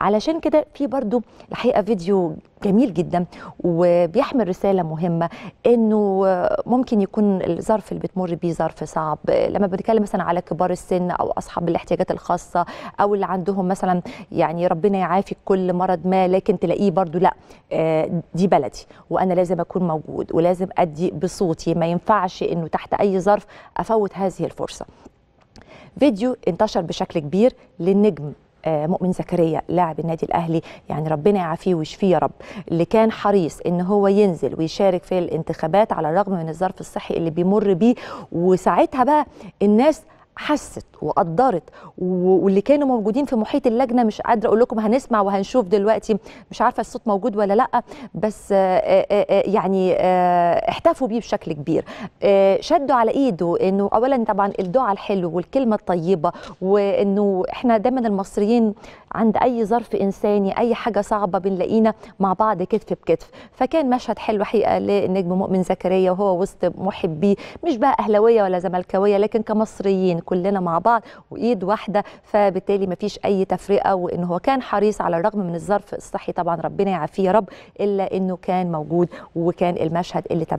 علشان كده في برضو الحقيقه فيديو جميل جدا وبيحمل رساله مهمه انه ممكن يكون الظرف اللي بتمر بيه ظرف صعب لما بنتكلم مثلا على كبار السن او اصحاب الاحتياجات الخاصه او اللي عندهم مثلا يعني ربنا يعافي كل مرض ما لكن تلاقيه برضو لا آه، دي بلدي وانا لازم اكون موجود ولازم ادي بصوتي ما ينفعش انه تحت اي ظرف افوت هذه الفرصه فيديو انتشر بشكل كبير للنجم آه، مؤمن زكريا لاعب النادي الاهلي يعني ربنا يعافيه ويشفيه يا رب اللي كان حريص ان هو ينزل ويشارك في الانتخابات على الرغم من الظرف الصحي اللي بيمر بيه وساعتها بقى الناس حست وقدرت واللي كانوا موجودين في محيط اللجنه مش قادره اقول لكم هنسمع وهنشوف دلوقتي مش عارفه الصوت موجود ولا لا بس آه، آه، آه، يعني احتفوا بيه بشكل كبير شدوا على ايده انه اولا طبعا الدعاء الحلو والكلمه الطيبه وانه احنا دايما المصريين عند اي ظرف انساني اي حاجه صعبه بنلاقينا مع بعض كتف بكتف فكان مشهد حلو حقيقه للنجم مؤمن زكريا وهو وسط محبيه مش بقى اهلاويه ولا زملكاويه لكن كمصريين كلنا مع بعض وايد واحده فبالتالي ما فيش اي تفرقه وان هو كان حريص على الرغم من الظرف الصحي طبعا ربنا يعافيه يا رب الا انه كان موجود وكان المشهد اللي تبعنا